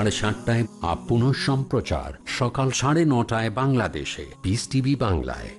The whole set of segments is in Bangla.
সাড়ে সাতটায় আপ সম্প্রচার সকাল সাড়ে নটায় বাংলাদেশে পিস টিভি বাংলায়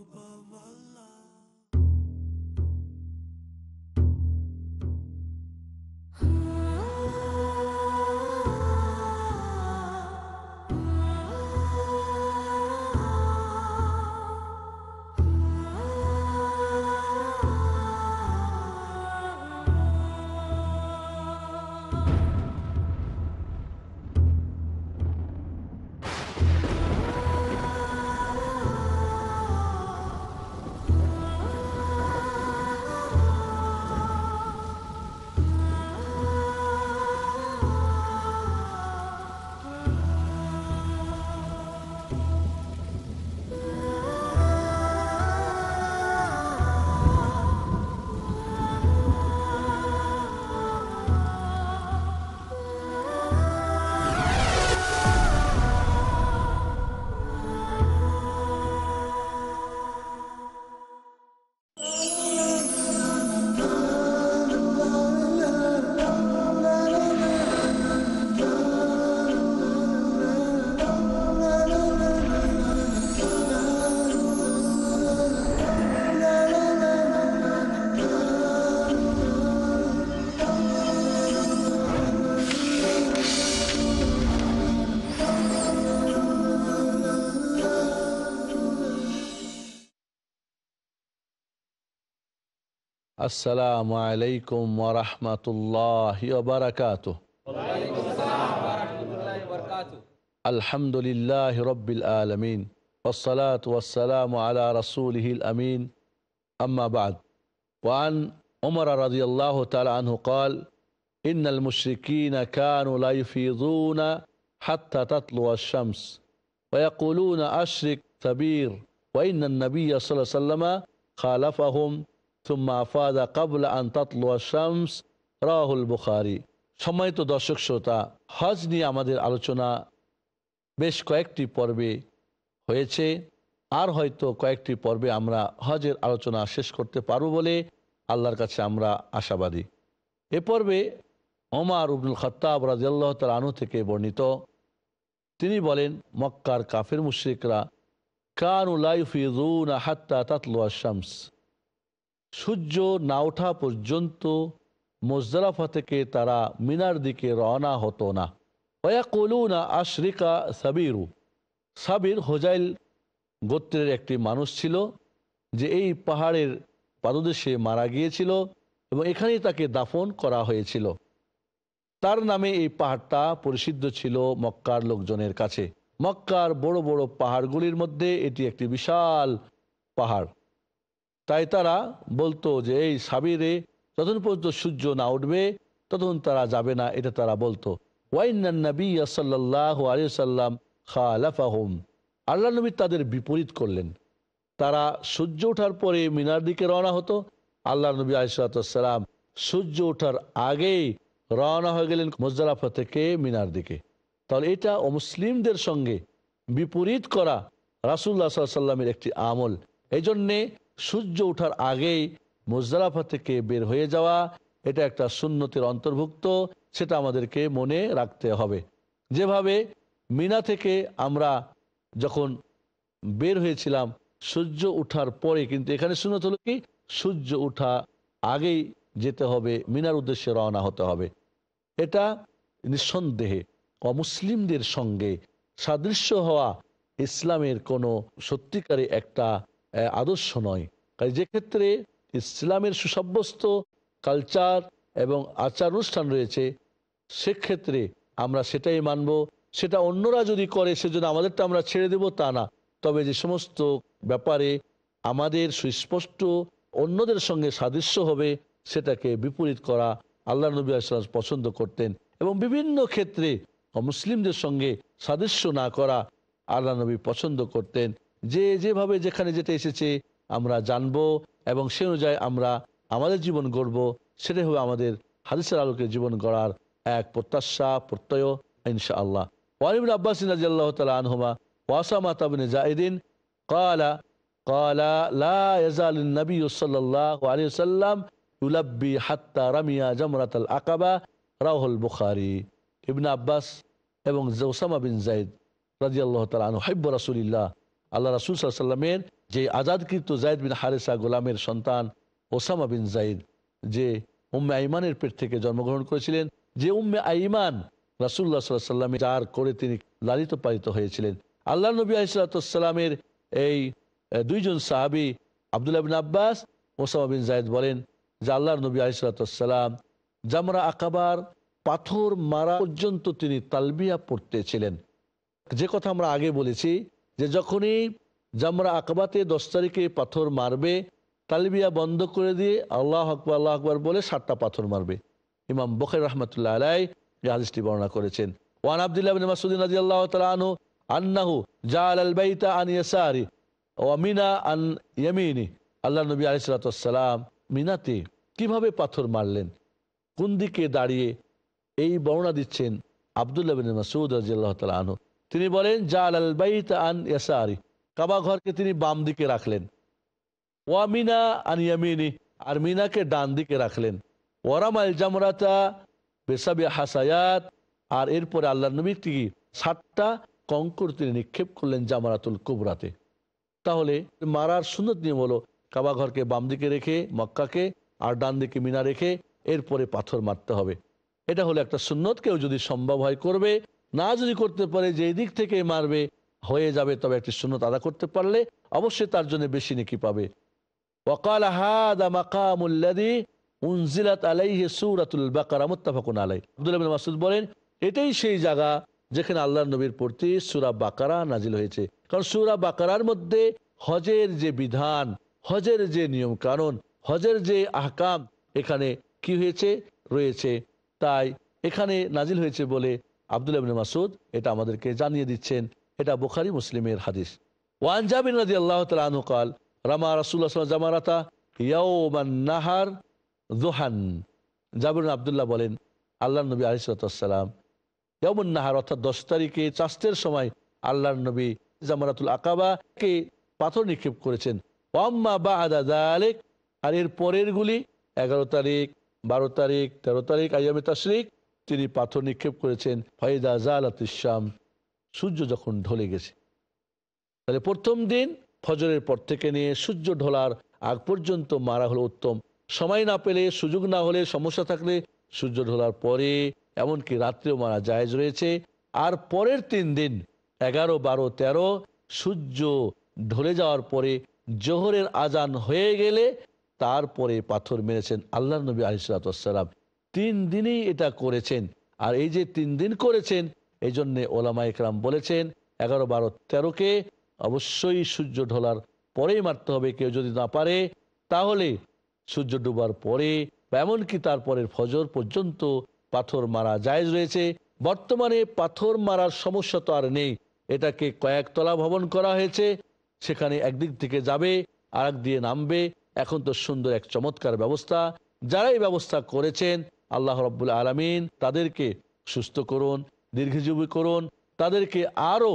السلام عليكم ورحمة الله وبركاته وعليكم السلام ورحمة الله وبركاته الحمد لله رب العالمين والصلاة والسلام على رسوله الأمين أما بعد وعن عمر رضي الله تعالى عنه قال إن المشركين كانوا لا يفيضون حتى تطلع الشمس ويقولون أشرك كبير وإن النبي صلى الله عليه وسلم خالفهم সুম্মা আফাদা কাবুল আন্তাতলুয়া শামস রাহুল বুখারি সম্মানিত দর্শক শ্রোতা হজ নিয়ে আমাদের আলোচনা বেশ কয়েকটি পর্বে হয়েছে আর হয়তো কয়েকটি পর্বে আমরা হজের আলোচনা শেষ করতে পারব বলে আল্লাহর কাছে আমরা আশাবাদী এ পর্বে ওমার উবনুল খত্তাব রাজিয়াল্লাহ তাল আনু থেকে বর্ণিত তিনি বলেন মক্কার কাফের মুশ্রিকরা রুনা হাত্তা তাতলুয়া শামস সূর্য না ওঠা পর্যন্ত মোজারাফা থেকে তারা মিনার দিকে রওনা হতো না কলু না আশ্রিকা সাবিরু সাবির হোজাইল গোত্রের একটি মানুষ ছিল যে এই পাহাড়ের পাদদেশে মারা গিয়েছিল এবং এখানেই তাকে দাফন করা হয়েছিল তার নামে এই পাহাড়টা পরিসিদ্ধ ছিল মক্কার লোকজনের কাছে মক্কার বড় বড় পাহাড়গুলির মধ্যে এটি একটি বিশাল পাহাড় তাই তারা বলতো যে এই সাবিরে যতক্ষণ পর্যন্ত সূর্য না উঠবে ততক্ষণ তারা যাবে না এটা তারা বলতো আল্লাহ নবী তাদের বিপরীত করলেন তারা সূর্য ওঠার পরে মিনার দিকে রওনা হতো আল্লাহ নবী আলিসাল্লাম সূর্য ওঠার আগেই রওনা হয়ে গেলেন মোজারাফা থেকে মিনার দিকে তাহলে এটা অমুসলিমদের সঙ্গে বিপরীত করা রাসুল্লাহ সাল্লামের একটি আমল এই জন্যে সূর্য ওঠার আগেই মুজদালাফা থেকে বের হয়ে যাওয়া এটা একটা সুন্নতির অন্তর্ভুক্ত সেটা আমাদেরকে মনে রাখতে হবে যেভাবে মিনা থেকে আমরা যখন বের হয়েছিলাম সূর্য ওঠার পরে কিন্তু এখানে সুন্নত হলো কি সূর্য ওঠা আগেই যেতে হবে মিনার উদ্দেশ্যে রওনা হতে হবে এটা নিঃসন্দেহে অমুসলিমদের সঙ্গে সাদৃশ্য হওয়া ইসলামের কোনো সত্যিকারে একটা আদর্শ নয় কাজে যে ক্ষেত্রে ইসলামের সুসাব্যস্ত কালচার এবং আচার অনুষ্ঠান রয়েছে সেক্ষেত্রে আমরা সেটাই মানব সেটা অন্যরা যদি করে সেজন্য আমাদেরটা আমরা ছেড়ে দেব তা না তবে যে সমস্ত ব্যাপারে আমাদের সুস্পষ্ট অন্যদের সঙ্গে সাদৃশ্য হবে সেটাকে বিপরীত করা আল্লাহ নবী আসলাম পছন্দ করতেন এবং বিভিন্ন ক্ষেত্রে মুসলিমদের সঙ্গে সাদৃশ্য না করা আল্লাহ নবী পছন্দ করতেন যে যেভাবে যেখানে যেতে এসেছে আমরা জানব এবং সে অনুযায়ী আমরা আমাদের জীবন গড়ব সেটাই হবে আমাদের হাদিসের আলোকে জীবন গড়ার এক প্রত্যাশা প্রত্যয় ইনশা আল্লাহ ওয়ালিম আব্বাস আনহুমা ওয়াসামা তাবিন জাহিদিন কালা কালা লা নবী সাল্লাল্লাহু আলাইহি ইউলাব্বি হাত্তা রামিয়া জামরাতাল আকাবা রাহুল বুখারি ইবনে আব্বাস এবং জৌসামা বিন জাইদ রাজিয়াল্লাহ তালা আনহু হাইব রাসূলিল্লাহ আল্লাহ রাসুল সাল্লামের যে আজাদকৃত জায়দ বিন হারেসা গোলামের সন্তান ওসামা বিন জাইদ যে উম্মে আইমানের পেট থেকে জন্মগ্রহণ করেছিলেন যে উম্মে আইমান রাসুল্লাহ সাল্লাহ সাল্লামে যার করে তিনি লালিত পালিত হয়েছিলেন আল্লাহ নবী আলাইসালাতামের এই দুইজন সাহাবি আবদুল্লাহ বিন আব্বাস ওসামা বিন জায়দ বলেন যে আল্লাহ নবী আলিসালাম জামরা আকাবার পাথর মারা পর্যন্ত তিনি তালবিয়া পড়তেছিলেন যে কথা আমরা আগে বলেছি যে যখনই জামরা আকবাতে দশ তারিখে পাথর মারবে তালিবিয়া বন্ধ করে দিয়ে আল্লাহ আকবর আল্লাহ আকবর বলে সাতটা পাথর মারবে ইমাম বখের রহমতুল্লাহ আলাই হাদিসটি বর্ণনা করেছেন ওয়ান আবদুল্লাহ বিন মাসুদ্দিন রাজি আল্লাহ আনু আন্নাহু জাল আল বাইতা আন ইয়াসারি ও মিনা আন ইয়ামিনি আল্লাহ নবী আলিসালাম মিনাতে কিভাবে পাথর মারলেন কোন দিকে দাঁড়িয়ে এই বর্ণনা দিচ্ছেন আবদুল্লাহ বিন মাসুদ রাজি আল্লাহ তালু তিনি বলেন জাল আল বাইত আন ইয়াসারি কাবা ঘরকে তিনি বাম দিকে রাখলেন ওয়া মিনা আন ইয়ামিনি আর মিনাকে ডান দিকে রাখলেন ওয়ারাম আল জামরাতা বেসাবি হাসায়াত আর এরপরে আল্লাহ নবী তিনি সাতটা কঙ্কর তিনি নিক্ষেপ করলেন জামারাতুল কুবরাতে তাহলে মারার সুন্দর নিয়ম হলো কাবা ঘরকে বাম দিকে রেখে মক্কাকে আর ডান দিকে মিনা রেখে এরপরে পাথর মারতে হবে এটা হলো একটা সুন্নত কেউ যদি সম্ভব হয় করবে না যদি করতে পারে যে এই দিক থেকে মারবে হয়ে যাবে তবে একটি শূন্য তাদা করতে পারলে অবশ্যই তার জন্য বেশি নেকি পাবে ওকাল হাদা মাকামুল্লাদি উনজিলাত আলাইহে সুরাতুল বাকারা মুত্তাফাকুন আলাই আব্দুল্লাহ মাসুদ বলেন এটাই সেই জায়গা যেখানে আল্লাহ নবীর প্রতি সুরা বাকারা নাজিল হয়েছে কারণ সুরা বাকারার মধ্যে হজের যে বিধান হজের যে নিয়ম কানুন হজের যে আহকাম এখানে কি হয়েছে রয়েছে তাই এখানে নাজিল হয়েছে বলে আবদুল আবিন মাসুদ এটা আমাদেরকে জানিয়ে দিচ্ছেন এটা বুখারি মুসলিমের হাদিস ওয়ান জাবিন রাজি আল্লাহ তালু কাল রামা রাসুল্লাহ জামারাতা ইয়াউমান নাহার জোহান জাবির আবদুল্লাহ বলেন আল্লাহ নবী আলিসাল্লাম ইয়ামুন নাহার অর্থাৎ দশ তারিখে চাষের সময় আল্লাহ নবী জামারাতুল কে পাথর নিক্ষেপ করেছেন ওয়াম্মা বা আদা আলেক আর এর পরেরগুলি এগারো তারিখ বারো তারিখ তেরো তারিখ আইয়ামে তাশরিক তিনি পাথর নিক্ষেপ করেছেন ফাইদা জালাত ইসলাম সূর্য যখন ঢলে গেছে তাহলে প্রথম দিন ফজরের পর থেকে নিয়ে সূর্য ঢোলার আগ পর্যন্ত মারা হলো উত্তম সময় না পেলে সুযোগ না হলে সমস্যা থাকলে সূর্য ঢোলার পরে এমনকি রাত্রেও মারা জায়জ রয়েছে আর পরের তিন দিন এগারো বারো তেরো সূর্য ঢলে যাওয়ার পরে জোহরের আজান হয়ে গেলে তারপরে পাথর মেরেছেন আল্লাহ নবী আলিসাল্লাম তিন দিনেই এটা করেছেন আর এই যে তিন দিন করেছেন এই জন্যে ওলামা ইকরাম বলেছেন এগারো বারো তেরোকে অবশ্যই সূর্য ঢোলার পরেই মারতে হবে কেউ যদি না পারে তাহলে সূর্য ডুবার পরে এমনকি তারপরের ফজর পর্যন্ত পাথর মারা জায়জ রয়েছে বর্তমানে পাথর মারার সমস্যা তো আর নেই এটাকে কয়েকতলা ভবন করা হয়েছে সেখানে একদিক থেকে যাবে আর দিয়ে নামবে এখন তো সুন্দর এক চমৎকার ব্যবস্থা যারা এই ব্যবস্থা করেছেন আল্লাহ রব্বুল আলমিন তাদেরকে সুস্থ করুন দীর্ঘজীবী করুন তাদেরকে আরও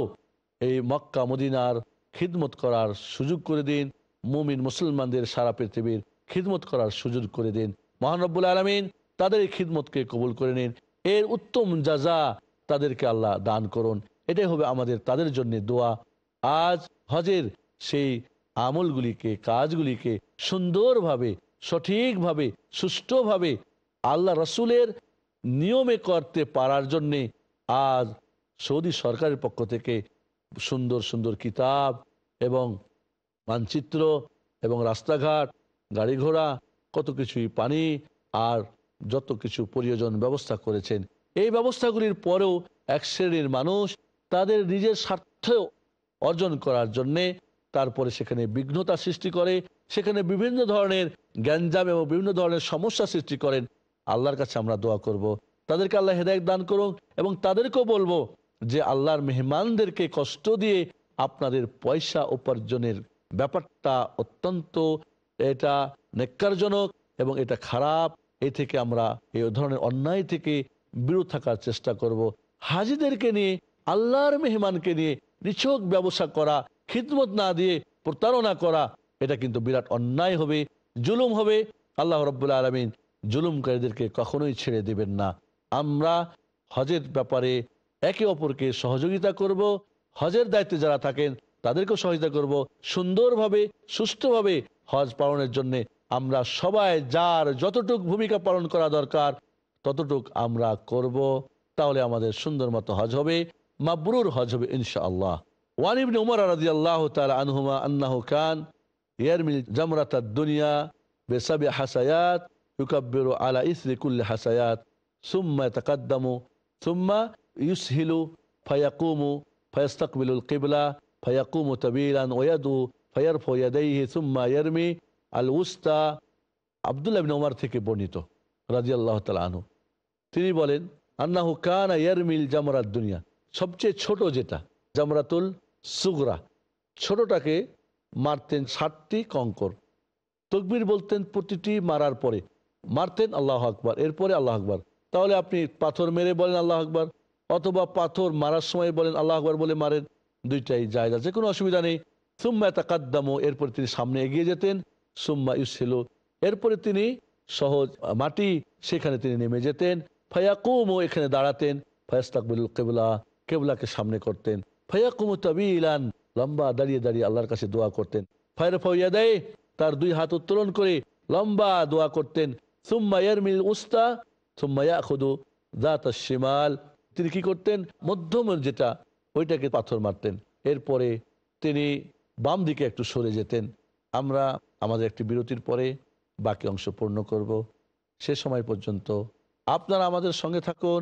এই মক্কা মদিনার খিদমত করার সুযোগ করে দিন মুমিন মুসলমানদের সারা পৃথিবীর খিদমত করার সুযোগ করে দিন মহানব্বুল আলমিন তাদের এই খিদমতকে কবুল করে নিন এর উত্তম যা তাদেরকে আল্লাহ দান করুন এটাই হবে আমাদের তাদের জন্য দোয়া আজ হজের সেই আমলগুলিকে কাজগুলিকে সুন্দরভাবে সঠিকভাবে সুষ্ঠুভাবে আল্লাহ রসুলের নিয়মে করতে পারার জন্যে আজ সৌদি সরকারের পক্ষ থেকে সুন্দর সুন্দর কিতাব এবং মানচিত্র এবং রাস্তাঘাট গাড়ি ঘোড়া কত কিছুই পানি আর যত কিছু প্রয়োজন ব্যবস্থা করেছেন এই ব্যবস্থাগুলির পরেও এক শ্রেণীর মানুষ তাদের নিজের স্বার্থ অর্জন করার জন্যে তারপরে সেখানে বিঘ্নতা সৃষ্টি করে সেখানে বিভিন্ন ধরনের গ্যাঞ্জাম এবং বিভিন্ন ধরনের সমস্যা সৃষ্টি করেন আল্লাহর কাছে আমরা দোয়া করব। তাদেরকে আল্লাহ হেদায়ত দান করুন এবং তাদেরকেও বলবো যে আল্লাহর মেহমানদেরকে কষ্ট দিয়ে আপনাদের পয়সা উপার্জনের ব্যাপারটা অত্যন্ত এটা নেককারজনক এবং এটা খারাপ এ থেকে আমরা এই ধরনের অন্যায় থেকে বিরত থাকার চেষ্টা করব। হাজিদেরকে নিয়ে আল্লাহর মেহমানকে নিয়ে নিছক ব্যবসা করা খিদমত না দিয়ে প্রতারণা করা এটা কিন্তু বিরাট অন্যায় হবে জুলুম হবে আল্লাহ রব্বুল্লা আলমিন জুলুমকারীদেরকে কখনোই ছেড়ে দেবেন না আমরা হজের ব্যাপারে একে অপরকে সহযোগিতা করব হজের দায়িত্বে যারা থাকেন তাদেরকে সহযোগিতা করব সুন্দরভাবে সুস্থভাবে হজ পালনের জন্য আমরা সবাই যার যতটুক ভূমিকা পালন করা দরকার ততটুক আমরা করব তাহলে আমাদের সুন্দর মতো হজ হবে মাবরুর হজ হবে ইনশাআল্লাহ ওয়ানিবিন উমর রাজি আল্লাহ তাল আনহুমা আন্না খান ইয়ারমিল জামরাত দুনিয়া বেসাবি হাসায়াত ইউকাব্বেরু আলা ইসরিকুল্লি হাসায়াত সুম্মা তাকাদ্দামু সুম্মা ইউসহিলু ফায়াকুমু ফায়াস্তাকবিলুল কিবলা ফায়াকুমু তবিলান ওয়াদু ফায়ারফু ইয়াদাইহি সুম্মা ইয়ারমি আল উস্তা আব্দুল ইবনে ওমর থেকে বর্ণিত রাদিয়াল্লাহু তাআলা আনহু তিনি বলেন আন্নাহু কানা ইয়ারমিল জামরাত দুনিয়া সবচেয়ে ছোট যেটা জামরাতুল সুগরা ছোটটাকে মারতেন ষাটটি কঙ্কর তকবির বলতেন প্রতিটি মারার পরে মারতেন আল্লাহ আকবর এরপরে আল্লাহ আকবর তাহলে আপনি পাথর মেরে বলেন আল্লাহ আকবর অথবা পাথর মারার সময় বলেন আল্লাহ আকবর বলে মারেন দুইটাই জায়জ যে কোনো অসুবিধা নেই সুম্মা কাদ্দামো এরপরে তিনি সামনে এগিয়ে যেতেন সুম্মা ইউসেল এরপরে তিনি সহজ মাটি সেখানে তিনি নেমে যেতেন ফায়াকুমও এখানে দাঁড়াতেন ফায়াস্তাকবুল কেবলা কেবলাকে সামনে করতেন তবি ইলান লম্বা দাঁড়িয়ে দাঁড়িয়ে আল্লাহর কাছে দোয়া করতেন ফায়ার ফাইয়া দেয় তার দুই হাত উত্তোলন করে লম্বা দোয়া করতেন উস্তা তিনি কি করতেন মধ্যম যেটা ওইটাকে পাথর মারতেন এরপরে তিনি বাম দিকে একটু সরে যেতেন আমরা আমাদের একটি বিরতির পরে বাকি অংশ পূর্ণ করব সে সময় পর্যন্ত আপনারা আমাদের সঙ্গে থাকুন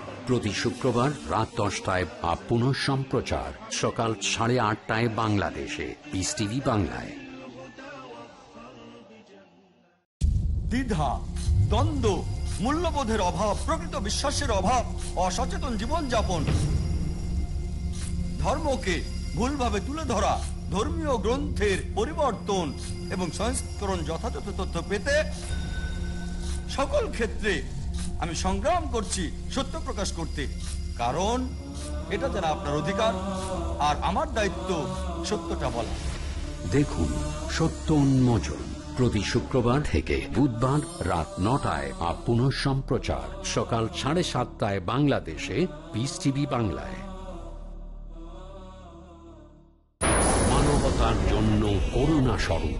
প্রতি শুক্রবার রাত দশটায় বা পুনঃ সম্প্রচার সকাল সাড়ে আটটায় বাংলাদেশে পিস টিভি বাংলায় দ্বিধা দ্বন্দ্ব মূল্যবোধের অভাব প্রকৃত বিশ্বাসের অভাব অসচেতন জীবনযাপন ধর্মকে ভুলভাবে তুলে ধরা ধর্মীয় গ্রন্থের পরিবর্তন এবং সংস্করণ যথাযথ তথ্য পেতে সকল ক্ষেত্রে আমি সংগ্রাম করছি সত্য প্রকাশ করতে কারণ এটা যারা আপনার অধিকার আর আমার দায়িত্ব সত্যটা বলা দেখুন সত্য উন্মোচন প্রতি শুক্রবার থেকে বুধবার রাত নটায় আর পুনঃ সম্প্রচার সকাল সাড়ে সাতটায় বাংলাদেশে পিস টিভি বাংলায় মানবতার জন্য করুণা স্বরূপ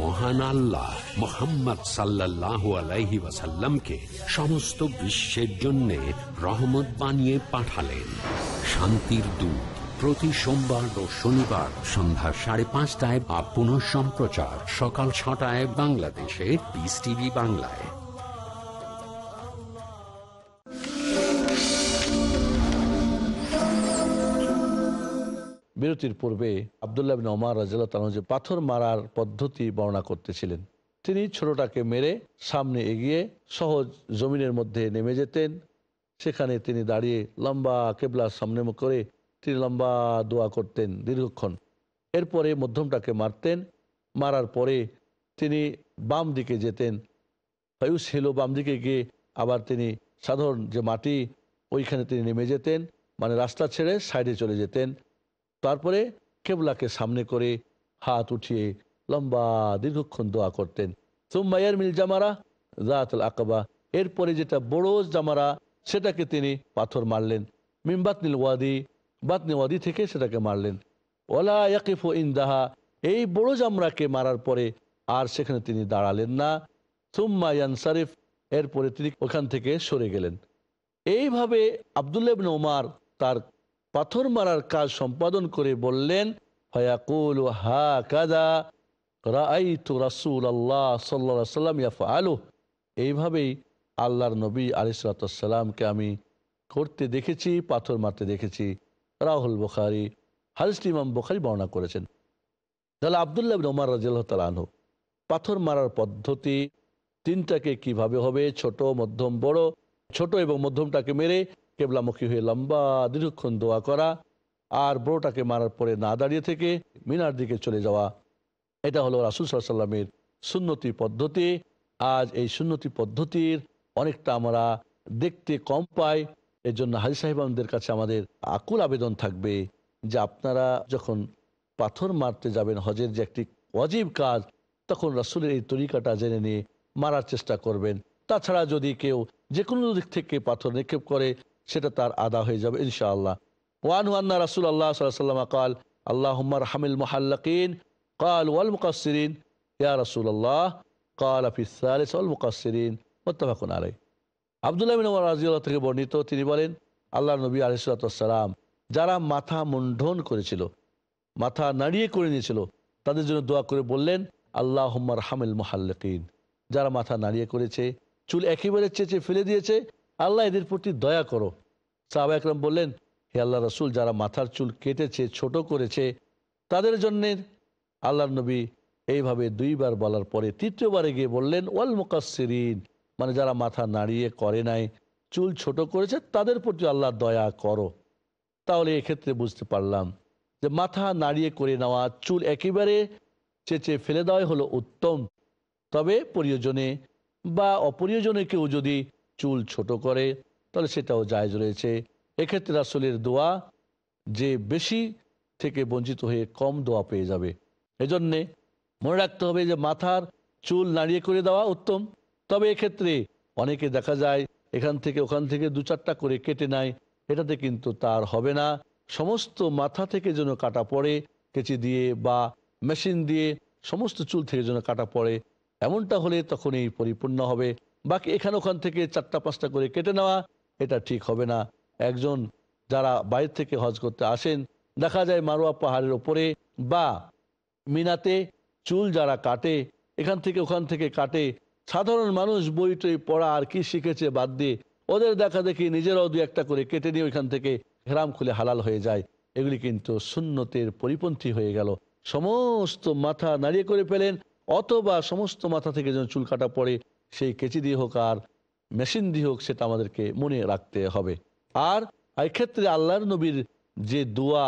মহান আল্লাহ মোহাম্মদ সাল্লাহ আলাইহি ওয়াসাল্লামকে সমস্ত বিশ্বের জন্য রহমত বানিয়ে পাঠালেন শান্তির দূত প্রতি সোমবার ও শনিবার সন্ধ্যা সাড়ে পাঁচটায় বা পুনঃ সম্প্রচার সকাল ছটায় বাংলাদেশে বিস টিভি বাংলায় বিরতির পূর্বে আবদুল্লাহ বিন ওমার রাজিল্লা যে পাথর মারার পদ্ধতি বর্ণনা করতেছিলেন তিনি ছোটটাকে মেরে সামনে এগিয়ে সহজ জমিনের মধ্যে নেমে যেতেন সেখানে তিনি দাঁড়িয়ে লম্বা কেবলা সামনে করে তিনি লম্বা দোয়া করতেন দীর্ঘক্ষণ এরপরে মধ্যমটাকে মারতেন মারার পরে তিনি বাম দিকে যেতেন আয়ুষ হেলো বাম দিকে গিয়ে আবার তিনি সাধারণ যে মাটি ওইখানে তিনি নেমে যেতেন মানে রাস্তা ছেড়ে সাইডে চলে যেতেন তারপরে কেবলাকে সামনে করে হাত উঠিয়ে লম্বা দীর্ঘক্ষণ দোয়া করতেন মিল জামারা এরপরে যেটা বড় জামারা সেটাকে তিনি পাথর মারলেন মিমবাতনিল ওয়াদি বাতনি ওয়াদি থেকে সেটাকে মারলেন ওলা ইয়াকিফু ইন্দাহা এই বড় জামরাকে মারার পরে আর সেখানে তিনি দাঁড়ালেন না সুম্মায়ান শারিফ এরপরে তিনি ওখান থেকে সরে গেলেন এইভাবে আবদুল্লাবিন ওমার তার পাথর মারার কাজ সম্পাদন করে বললেন আল্লাহ ইয়াফা আলু এইভাবেই আল্লাহর নবী আলিসালাতামকে আমি করতে দেখেছি পাথর মারতে দেখেছি রাহুল বুখারি হাজরত ইমাম বুখারি বর্ণনা করেছেন তাহলে আবদুল্লাহ ওমর রাজিয়াল তালানহ পাথর মারার পদ্ধতি তিনটাকে কিভাবে হবে ছোট মধ্যম বড় ছোট এবং মধ্যমটাকে মেরে কেবলামুখী হয়ে লম্বা দীর্ঘক্ষণ দোয়া করা আর ব্রোটাকে মারার পরে না দাঁড়িয়ে থেকে মিনার দিকে চলে যাওয়া এটা হলো রাসুল সাল্লামের সুন্নতি পদ্ধতি আজ এই সুন্নতি পদ্ধতির অনেকটা আমরা দেখতে কম পাই এর জন্য হাজি সাহেবানদের কাছে আমাদের আকুল আবেদন থাকবে যে আপনারা যখন পাথর মারতে যাবেন হজের যে একটি অজীব কাজ তখন রাসুলের এই তরিকাটা জেনে নিয়ে মারার চেষ্টা করবেন তাছাড়া যদি কেউ যে কোনো দিক থেকে পাথর নিক্ষেপ করে সেটা তার আদা হয়ে যাবে ইনশাআল্লাহ ওয়ান ওয়ান্না রাসুল আল্লাহ সাল্লাম কাল আল্লাহ হামিল মহাল্লাকিন কাল ওয়াল মুকাসরিন ইয়া রাসুল আল্লাহ কাল আফিসালিস মুকাসরিন মোত্তাফাকুন আলাই আবদুল্লাহ বিন ওমর থেকে বর্ণিত তিনি বলেন আল্লাহ নবী আলিসাল্লাম যারা মাথা মুন্ডন করেছিল মাথা নাড়িয়ে করে নিয়েছিল তাদের জন্য দোয়া করে বললেন আল্লাহ হামিল মহাল্লিন যারা মাথা নাড়িয়ে করেছে চুল একেবারে চেঁচে ফেলে দিয়েছে আল্লাহ এদের প্রতি দয়া করো সাহাবা একরম বললেন হে আল্লাহ রসুল যারা মাথার চুল কেটেছে ছোট করেছে তাদের জন্যে আল্লাহ নবী এইভাবে দুইবার বলার পরে তৃতীয়বারে গিয়ে বললেন ওয়াল মুকাসিরিন মানে যারা মাথা নাড়িয়ে করে নাই চুল ছোট করেছে তাদের প্রতি আল্লাহ দয়া করো তাহলে এক্ষেত্রে বুঝতে পারলাম যে মাথা নাড়িয়ে করে নেওয়া চুল একেবারে চেঁচে ফেলে দেওয়াই হলো উত্তম তবে প্রয়োজনে বা অপ্রয়োজনে কেউ যদি চুল ছোট করে তাহলে সেটাও জায়জ রয়েছে এক্ষেত্রে রাসুলের দোয়া যে বেশি থেকে বঞ্চিত হয়ে কম দোয়া পেয়ে যাবে এজন্যে মনে রাখতে হবে যে মাথার চুল নাড়িয়ে করে দেওয়া উত্তম তবে এক্ষেত্রে অনেকে দেখা যায় এখান থেকে ওখান থেকে দু চারটা করে কেটে নেয় এটাতে কিন্তু তার হবে না সমস্ত মাথা থেকে যেন কাটা পড়ে কেচি দিয়ে বা মেশিন দিয়ে সমস্ত চুল থেকে যেন কাটা পড়ে এমনটা হলে তখন এই পরিপূর্ণ হবে বাকি এখানে ওখান থেকে চারটা পাঁচটা করে কেটে নেওয়া এটা ঠিক হবে না একজন যারা বাইরে থেকে হজ করতে আসেন দেখা যায় মারোয়া পাহাড়ের ওপরে বা মিনাতে চুল যারা কাটে এখান থেকে ওখান থেকে কাটে সাধারণ মানুষ টই পড়া আর কি শিখেছে বাদ দিয়ে ওদের দেখা দেখি নিজেরাও দু একটা করে কেটে নিয়ে ওইখান থেকে হেরাম খুলে হালাল হয়ে যায় এগুলি কিন্তু শূন্যতের পরিপন্থী হয়ে গেল সমস্ত মাথা নাড়িয়ে করে ফেলেন অথবা সমস্ত মাথা থেকে যেন চুল কাটা পড়ে সেই কেচি দিয়ে হোক আর মেশিন দিয়ে হোক সেটা আমাদেরকে মনে রাখতে হবে আর ক্ষেত্রে আল্লাহর নবীর যে দোয়া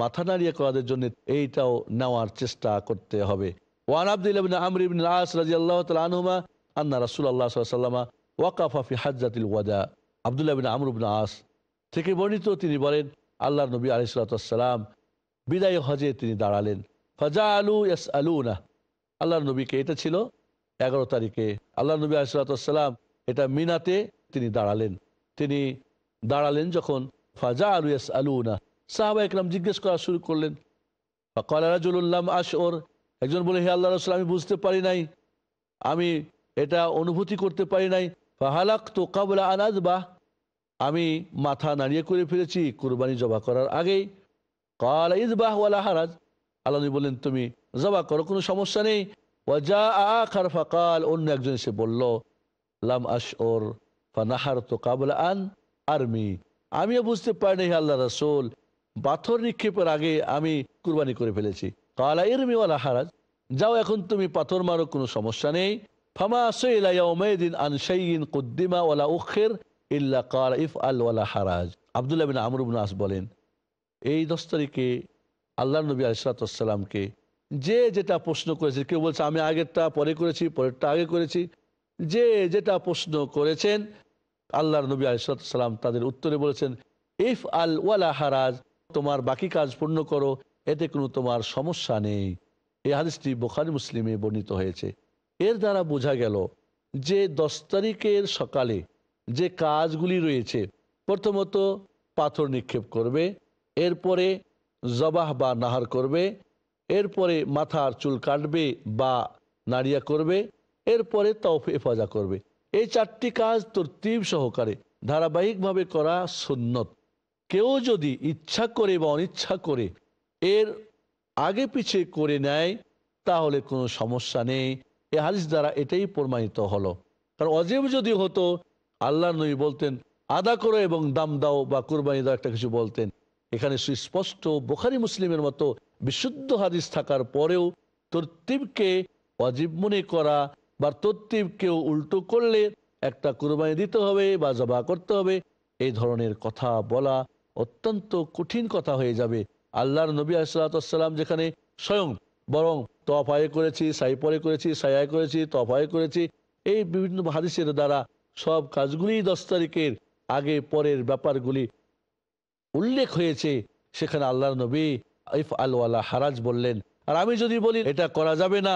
মাথা নাড়িয়ে করাদের জন্য এইটাও নেওয়ার চেষ্টা করতে হবে ওয়ান আব্দুল আমর ইবিন আস রাজি আল্লাহ আনহুমা আন্না আল্লাহ সাল্লামা ওয়াকাফাফি হাজাতিল ওয়াজা আবদুল্লাহ বিন আমরুবিন আস থেকে বর্ণিত তিনি বলেন আল্লাহ নবী আলি সাল্লাম বিদায় হজে তিনি দাঁড়ালেন ফজা আলু এস আলু না আল্লাহর নবীকে এটা ছিল এগারো তারিখে আল্লাহ নবী আসলাতাম এটা মিনাতে তিনি দাঁড়ালেন তিনি দাঁড়ালেন যখন ফাজা আলু ইয়াস আলুনা সাহাবা ইকলাম জিজ্ঞেস করা শুরু করলেন কলারাজুল্লাম ওর একজন বলে হে আল্লাহ রসুল আমি বুঝতে পারি নাই আমি এটা অনুভূতি করতে পারি নাই ফাহালাক তো কাবলা আনাজ বা আমি মাথা নাড়িয়ে করে ফেলেছি কুরবানি জবা করার আগেই কাল ইজবাহ ওয়ালা হারাজ আল্লাহ বললেন তুমি জবা করো কোনো সমস্যা নেই অন্য একজন এসে বলল লাম ওর ফানাহার তো কাবলা আন আর্মি আমিও বুঝতে পারিনি আল্লাহ রাসোল পাথর নিক্ষেপের আগে আমি কুরবানি করে ফেলেছি কালা ইরমি হারাজ যাও এখন তুমি পাথর মারো কোনো সমস্যা নেই ফামা আসইলাউমাইদিন আন কুদ্দিমা ইল্লা কাল ইফ আল ওয়ালা হারাজ আমর আস বলেন এই দশ তারিখে আল্লাহ নবী আলিসালাতামকে যে যেটা প্রশ্ন করেছে কেউ বলছে আমি আগেরটা পরে করেছি পরেরটা আগে করেছি যে যেটা প্রশ্ন করেছেন আল্লাহর নবী আলিসাল্লাম তাদের উত্তরে বলেছেন ইফ আল ওয়ালা হারাজ তোমার বাকি কাজ পূর্ণ করো এতে কোনো তোমার সমস্যা নেই এই হাদিসটি বোখারি মুসলিমে বর্ণিত হয়েছে এর দ্বারা বোঝা গেল যে দশ তারিখের সকালে যে কাজগুলি রয়েছে প্রথমত পাথর নিক্ষেপ করবে এরপরে জবাহ বা নাহার করবে এরপরে মাথার চুল কাটবে বা নাড়িয়া করবে এরপরে তৌফে হেফাজা করবে এই চারটি কাজ তোর তীব সহকারে ধারাবাহিকভাবে করা সুন্নত কেউ যদি ইচ্ছা করে বা অনিচ্ছা করে এর আগে পিছিয়ে করে নেয় তাহলে কোনো সমস্যা নেই এ হাদিস দ্বারা এটাই প্রমাণিত হলো কারণ অজেব যদি হতো আল্লাহ নই বলতেন আদা করো এবং দাম দাও বা কোরবানি দাও একটা কিছু বলতেন এখানে সুস্পষ্ট বোখারি মুসলিমের মতো বিশুদ্ধ হাদিস থাকার পরেও তর্তিবকে অজীব মনে করা বা তর্তিবকেও উল্টো করলে একটা কুরবানি দিতে হবে বা জবা করতে হবে এই ধরনের কথা বলা অত্যন্ত কঠিন কথা হয়ে যাবে আল্লাহর নবী আসসালাম যেখানে স্বয়ং বরং তফায় করেছি সাইপরে করেছি সায়ায় করেছি তফায় করেছি এই বিভিন্ন হাদিসের দ্বারা সব কাজগুলি দশ তারিখের আগে পরের ব্যাপারগুলি উল্লেখ হয়েছে সেখানে আল্লাহর নবী আলওয়ালা হারাজ বললেন আর আমি যদি বলি এটা করা যাবে না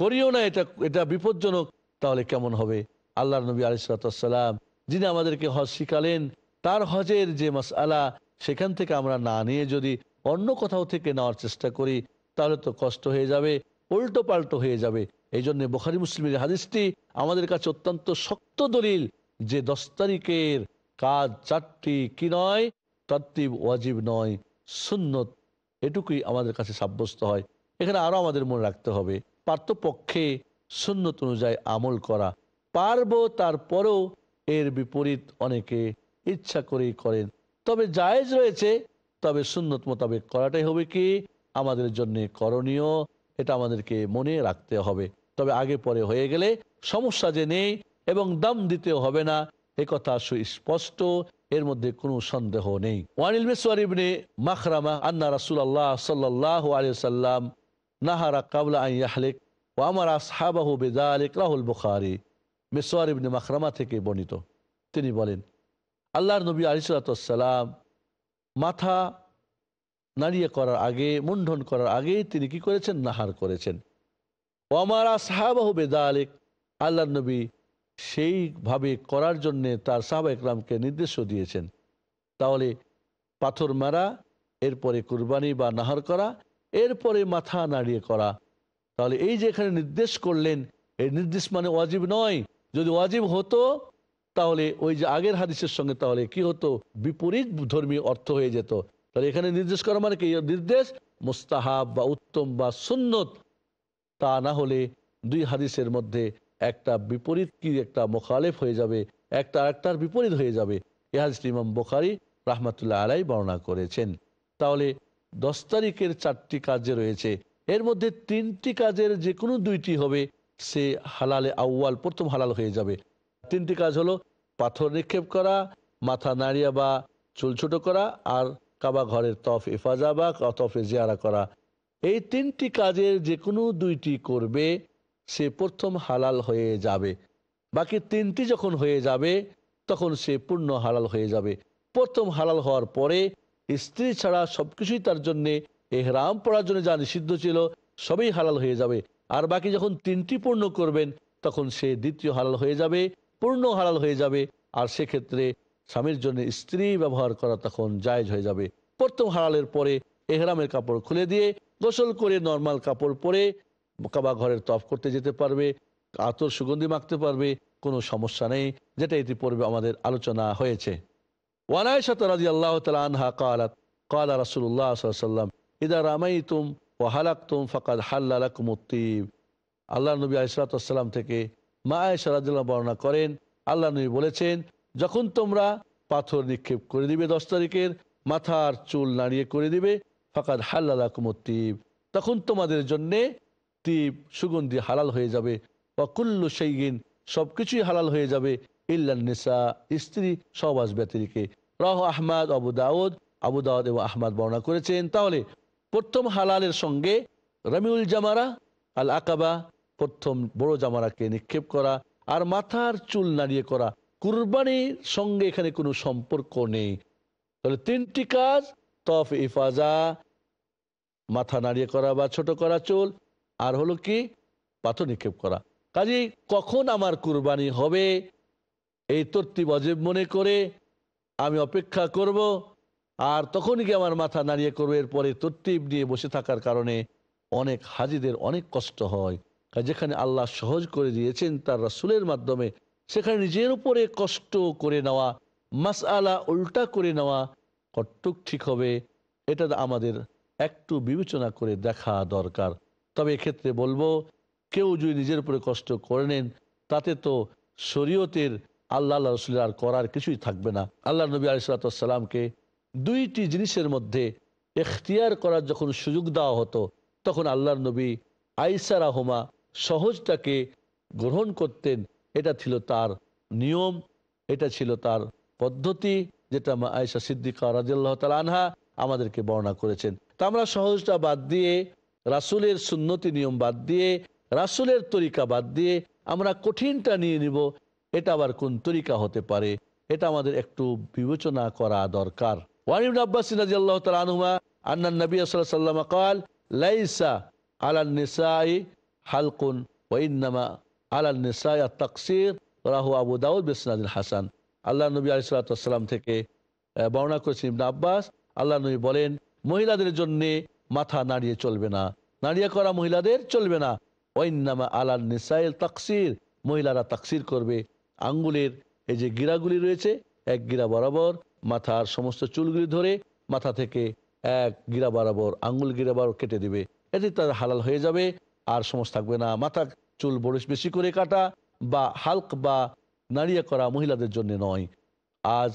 করিও না এটা এটা বিপজ্জনক তাহলে কেমন হবে আল্লাহ নবী আলিসালাম যিনি আমাদেরকে হজ শিখালেন তার হজের যে মশালা সেখান থেকে আমরা না নিয়ে যদি অন্য কোথাও থেকে নেওয়ার চেষ্টা করি তাহলে তো কষ্ট হয়ে যাবে উল্টো পাল্টো হয়ে যাবে এই জন্য বোখারি মুসলিমের হাদিসটি আমাদের কাছে অত্যন্ত শক্ত দলিল যে দশ তারিখের কাজ চারটি কি নয় তত্ত্ব ওয়াজিব নয় সুন্নত এটুকুই আমাদের কাছে সাব্যস্ত হয় এখানে আরও আমাদের মনে রাখতে হবে পার্থপক্ষে সুন্নত অনুযায়ী আমল করা পারবো তারপরেও এর বিপরীত অনেকে ইচ্ছা করেই করেন তবে জায়েজ রয়েছে তবে সুন্নত মোতাবেক করাটাই হবে কি আমাদের জন্য করণীয় এটা আমাদেরকে মনে রাখতে হবে তবে আগে পরে হয়ে গেলে সমস্যা যে নেই এবং দাম দিতে হবে না এ কথা সুস্পষ্ট এর মধ্যে কোনো সন্দেহ নেই ওয়ানিল মেসওয়ার মাখরামা আন্না রাসুল্লাহ সাল্লাহ আলিয়াল্লাম নাহারা কাবলা আই আহলেক ও আমার আসহাবাহু বেদা আলিক রাহুল বুখারি মেসওয়ার মাখরামা থেকে বর্ণিত তিনি বলেন আল্লাহর নবী আলিসাল্লাম মাথা নাড়িয়ে করার আগে মুন্ডন করার আগেই তিনি কি করেছেন নাহার করেছেন ও আমার আসহাবাহু বেদা আলেক আল্লাহ নবী সেইভাবে করার জন্যে তার সাহাবা ইকরামকে নির্দেশও দিয়েছেন তাহলে পাথর মারা এরপরে কুরবানি বা নাহার করা এরপরে মাথা নাড়িয়ে করা তাহলে এই যে এখানে নির্দেশ করলেন এই নির্দেশ মানে ওয়াজিব নয় যদি ওয়াজিব হতো তাহলে ওই যে আগের হাদিসের সঙ্গে তাহলে কি হতো বিপরীত ধর্মী অর্থ হয়ে যেত তাহলে এখানে নির্দেশ করা মানে কি নির্দেশ মুস্তাহাব বা উত্তম বা সুন্নত তা না হলে দুই হাদিসের মধ্যে একটা বিপরীত কি একটা মোখালেফ হয়ে যাবে একটা আরেকটার বিপরীত হয়ে যাবে ইহাজটি ইমাম বোখারি রাহমাতুল্লাহ আলাই বর্ণনা করেছেন তাহলে দশ তারিখের চারটি কাজে রয়েছে এর মধ্যে তিনটি কাজের যে কোনো দুইটি হবে সে হালালে আউয়াল প্রথম হালাল হয়ে যাবে তিনটি কাজ হলো পাথর নিক্ষেপ করা মাথা নাড়িয়া বা চুল ছোটো করা আর কাবা ঘরের তফ এফাজা বা তফে জিয়ারা করা এই তিনটি কাজের যে কোনো দুইটি করবে সে প্রথম হালাল হয়ে যাবে বাকি তিনটি যখন হয়ে যাবে তখন সে পূর্ণ হালাল হয়ে যাবে প্রথম হালাল হওয়ার পরে স্ত্রী ছাড়া সবকিছুই তার জন্যে এহরাম পড়ার জন্য যা নিষিদ্ধ ছিল সবই হালাল হয়ে যাবে আর বাকি যখন তিনটি পূর্ণ করবেন তখন সে দ্বিতীয় হালাল হয়ে যাবে পূর্ণ হালাল হয়ে যাবে আর সেক্ষেত্রে স্বামীর জন্য স্ত্রী ব্যবহার করা তখন জায়জ হয়ে যাবে প্রথম হালালের পরে এহরামের কাপড় খুলে দিয়ে গোসল করে নর্মাল কাপড় পরে কাবা ঘরের তফ করতে যেতে পারবে আতর সুগন্ধি মাখতে পারবে কোনো সমস্যা নেই যেটা ইতিপূর্বে আমাদের আলোচনা হয়েছে বর্ণনা করেন আল্লাহ বলেছেন যখন তোমরা পাথর নিক্ষেপ করে দিবে দশ তারিখের মাথার চুল নাড়িয়ে করে দিবে ফকাদ কুমতিব তখন তোমাদের জন্যে তিপ সুগন্ধি হালাল হয়ে যাবে অকুল্লু সেইগিন সব কিছুই হালাল হয়ে যাবে ইল্লানিসা স্ত্রী সহবাস ব্যতিরিকে রাহ আহমাদ আবু দাউদ আবু দাউদ এবং আহমাদ বর্ণনা করেছেন তাহলে প্রথম হালালের সঙ্গে রমিউল জামারা আল আকাবা প্রথম বড় জামারাকে নিক্ষেপ করা আর মাথার চুল নাড়িয়ে করা কুরবানির সঙ্গে এখানে কোনো সম্পর্ক নেই তাহলে তিনটি কাজ তফ ইফাজা মাথা নাড়িয়ে করা বা ছোট করা চুল আর হলো কি পাথর নিক্ষেপ করা কাজে কখন আমার কুরবানি হবে এই তর্তিব বজেব মনে করে আমি অপেক্ষা করব আর তখনই কি আমার মাথা নাড়িয়ে করবো এরপরে তর্তিব নিয়ে বসে থাকার কারণে অনেক হাজিদের অনেক কষ্ট হয় যেখানে আল্লাহ সহজ করে দিয়েছেন তার রাসুলের মাধ্যমে সেখানে নিজের উপরে কষ্ট করে নেওয়া মাস আলা উল্টা করে নেওয়া কটটুক ঠিক হবে এটা আমাদের একটু বিবেচনা করে দেখা দরকার তবে এক্ষেত্রে বলবো কেউ যদি নিজের উপরে কষ্ট করে নেন তাতে তো শরীয়তের আল্লাহ আল্লাহ রসুলের আর করার কিছুই থাকবে না আল্লাহ নবী আলিসালাতামকে দুইটি জিনিসের মধ্যে এখতিয়ার করার যখন সুযোগ দেওয়া হতো তখন আল্লাহ নবী আইসার আহমা সহজটাকে গ্রহণ করতেন এটা ছিল তার নিয়ম এটা ছিল তার পদ্ধতি যেটা আয়সা সিদ্দিকা রাজিয়াল্লাহ তাল আনহা আমাদেরকে বর্ণনা করেছেন তা আমরা সহজটা বাদ দিয়ে রাসুলের সুন্নতি নিয়ম বাদ দিয়ে রাসুলের তরিকা বাদ দিয়ে আমরা কঠিনটা নিয়ে নিব এটা আবার কোন তরিকা হতে পারে এটা আমাদের একটু বিবেচনা করা দরকার ওয়ানিউন আব্বাস রাজিয়াল্লাহ তাল আনুমা আন্নান নবী কাল লাইসা আলান নিসাই হালকুন ওয়াইনামা আলান নিসাই তাকসির রাহু আবু দাউদ বিসনাদিন হাসান আল্লাহ নবী আলিসাল্লাম থেকে বর্ণনা করেছেন ইবনা আব্বাস আল্লাহ নবী বলেন মহিলাদের জন্যে মাথা নাড়িয়ে চলবে না নাড়িয়া করা মহিলাদের চলবে না ওয়াইনামা আলাল নিসাইল তাকসির মহিলারা তাকসির করবে আঙ্গুলের এই যে গিরাগুলি রয়েছে এক গিরা বরাবর মাথার সমস্ত চুলগুলি ধরে মাথা থেকে এক গিরা বরাবর আঙ্গুল গিরা বরাবর কেটে দিবে এতে তার হালাল হয়ে যাবে আর সমস্ত থাকবে না মাথা চুল বড় বেশি করে কাটা বা হালক বা নাড়িয়া করা মহিলাদের জন্য নয় আজ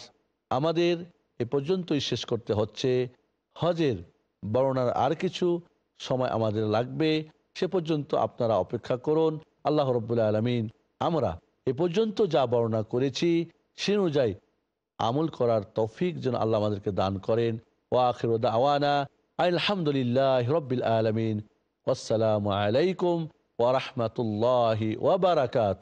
আমাদের এ পর্যন্তই শেষ করতে হচ্ছে হজের বর্ণার আর কিছু সময় আমাদের লাগবে সে পর্যন্ত আপনারা অপেক্ষা করুন আল্লাহ রব্বুল্লা আলমিন আমরা এ পর্যন্ত যা বর্ণনা করেছি সে অনুযায়ী আমল করার তফিক যেন আল্লাহ আমাদেরকে দান করেন ওয়াখির আওয়ানা আলহামদুলিল্লাহ রব্বিল আলমিন আসসালামু আলাইকুম ওরহমতুল্লাহ ওবরাকাত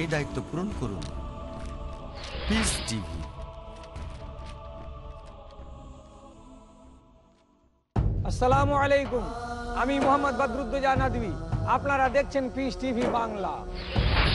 এই দায়িত্ব পূরণ করুন পিস টিভি আসসালামু আলাইকুম আমি মোহাম্মদ বদরুদ্দোজা আপনারা দেখছেন পিস টিভি বাংলা